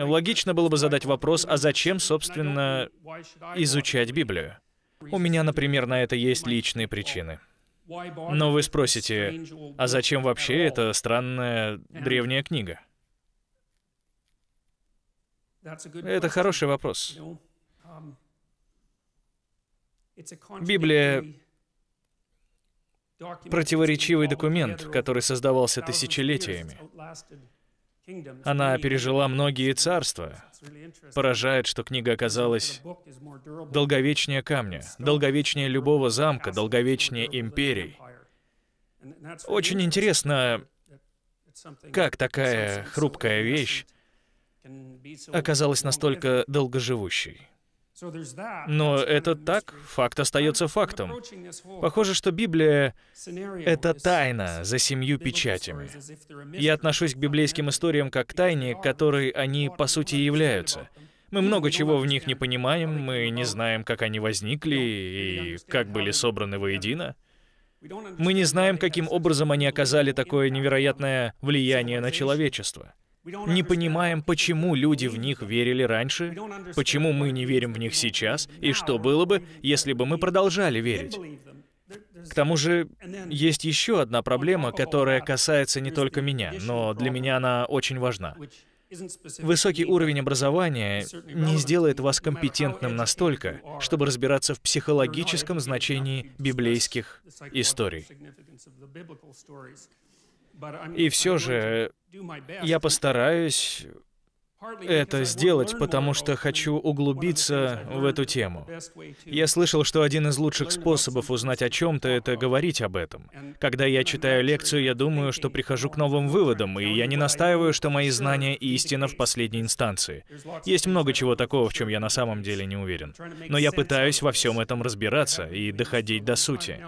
Логично было бы задать вопрос, а зачем, собственно, изучать Библию? У меня, например, на это есть личные причины. Но вы спросите, а зачем вообще эта странная древняя книга? Это хороший вопрос. Библия — противоречивый документ, который создавался тысячелетиями. Она пережила многие царства. Поражает, что книга оказалась долговечнее камня, долговечнее любого замка, долговечнее империй. Очень интересно, как такая хрупкая вещь оказалась настолько долгоживущей. Но это так, факт остается фактом. Похоже, что Библия — это тайна за семью печатями. Я отношусь к библейским историям как к тайне, которой они, по сути, являются. Мы много чего в них не понимаем, мы не знаем, как они возникли и как были собраны воедино. Мы не знаем, каким образом они оказали такое невероятное влияние на человечество не понимаем, почему люди в них верили раньше, почему мы не верим в них сейчас, и что было бы, если бы мы продолжали верить. К тому же, есть еще одна проблема, которая касается не только меня, но для меня она очень важна. Высокий уровень образования не сделает вас компетентным настолько, чтобы разбираться в психологическом значении библейских историй. И все же я постараюсь это сделать, потому что хочу углубиться в эту тему. Я слышал, что один из лучших способов узнать о чем-то — это говорить об этом. Когда я читаю лекцию, я думаю, что прихожу к новым выводам, и я не настаиваю, что мои знания — истина в последней инстанции. Есть много чего такого, в чем я на самом деле не уверен. Но я пытаюсь во всем этом разбираться и доходить до сути.